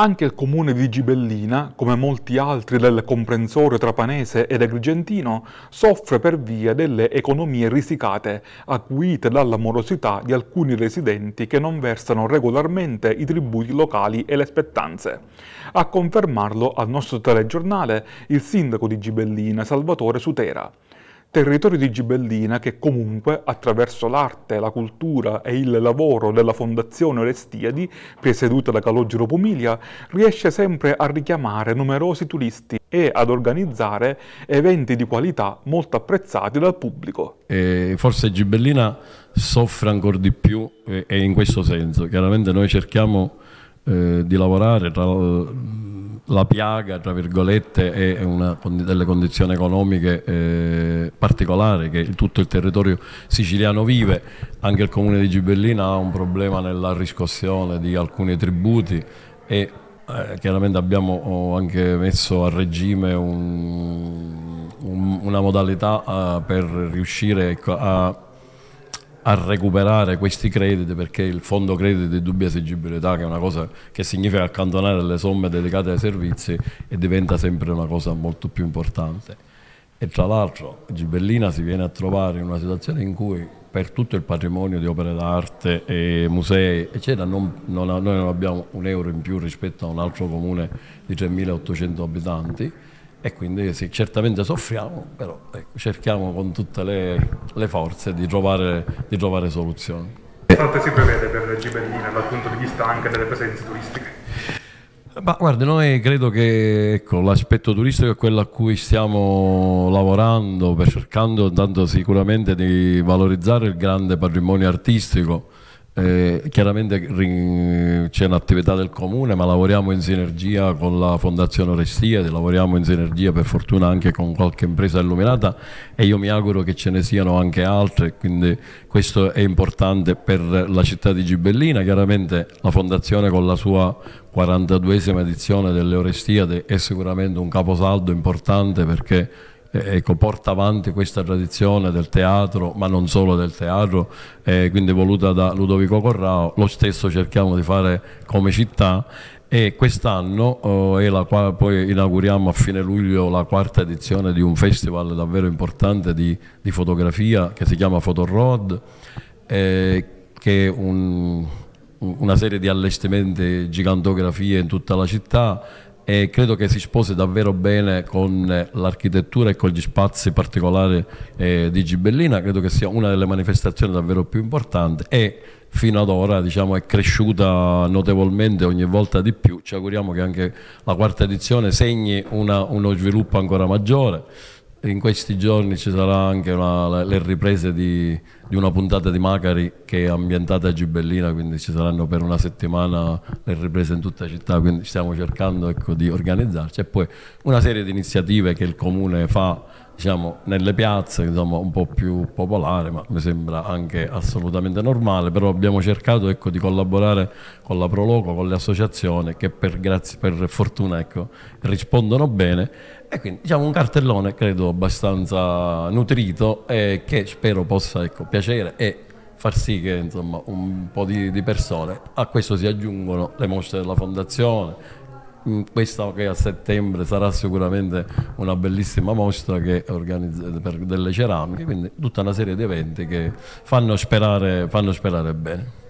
Anche il comune di Gibellina, come molti altri del comprensorio trapanese ed agrigentino, soffre per via delle economie risicate, acuite dalla morosità di alcuni residenti che non versano regolarmente i tributi locali e le spettanze. A confermarlo al nostro telegiornale il sindaco di Gibellina, Salvatore Sutera territorio di Gibellina che comunque attraverso l'arte, la cultura e il lavoro della Fondazione Orestiadi, presieduta da Calogero Pomiglia, riesce sempre a richiamare numerosi turisti e ad organizzare eventi di qualità molto apprezzati dal pubblico. E forse Gibellina soffre ancora di più e in questo senso, chiaramente noi cerchiamo eh, di lavorare tra la piaga, tra virgolette, è una delle condizioni economiche eh, particolari che tutto il territorio siciliano vive. Anche il comune di Gibellina ha un problema nella riscossione di alcuni tributi e eh, chiaramente abbiamo oh, anche messo a regime un, un, una modalità uh, per riuscire ecco, a a recuperare questi crediti perché il fondo crediti di dubbia esigibilità che è una cosa che significa accantonare le somme dedicate ai servizi e diventa sempre una cosa molto più importante e tra l'altro Gibellina si viene a trovare in una situazione in cui per tutto il patrimonio di opere d'arte e musei eccetera non, non, noi non abbiamo un euro in più rispetto a un altro comune di 3.800 abitanti e quindi sì, certamente soffriamo, però ecco, cerchiamo con tutte le, le forze di trovare, di trovare soluzioni. Quanto si prevede per Gibellina dal punto di vista anche delle presenze turistiche? Ma guarda, noi credo che ecco, l'aspetto turistico è quello a cui stiamo lavorando, cercando intanto sicuramente di valorizzare il grande patrimonio artistico eh, chiaramente c'è un'attività del comune, ma lavoriamo in sinergia con la Fondazione Orestia, lavoriamo in sinergia per fortuna anche con qualche impresa illuminata e io mi auguro che ce ne siano anche altre, quindi questo è importante per la città di Gibellina, chiaramente la Fondazione con la sua 42esima edizione delle Orestiade è sicuramente un caposaldo importante perché eh, eh, ecco, porta avanti questa tradizione del teatro, ma non solo del teatro, eh, quindi voluta da Ludovico Corrao, lo stesso cerchiamo di fare come città e quest'anno eh, poi inauguriamo a fine luglio la quarta edizione di un festival davvero importante di, di fotografia che si chiama Photo eh, che è un, una serie di allestimenti, gigantografie in tutta la città e credo che si sposi davvero bene con eh, l'architettura e con gli spazi particolari eh, di Gibellina, credo che sia una delle manifestazioni davvero più importanti e fino ad ora diciamo, è cresciuta notevolmente ogni volta di più, ci auguriamo che anche la quarta edizione segni una, uno sviluppo ancora maggiore in questi giorni ci sarà anche una, le riprese di, di, una puntata di Macari che è ambientata a Gibellina, quindi ci saranno per una settimana le riprese in tutta la città, quindi stiamo cercando ecco, di organizzarci e poi una serie di iniziative che il comune fa diciamo, nelle piazze, insomma, un po' più popolare, ma mi sembra anche assolutamente normale, però abbiamo cercato ecco, di collaborare con la Proloco, con le associazioni che per, grazie, per fortuna ecco, rispondono bene e quindi diciamo un cartellone credo abbastanza nutrito e che spero possa ecco, piacere e far sì che insomma, un po' di, di persone a questo si aggiungono le mostre della fondazione, Mm, questa che a settembre sarà sicuramente una bellissima mostra che per delle ceramiche, quindi tutta una serie di eventi che fanno sperare, fanno sperare bene.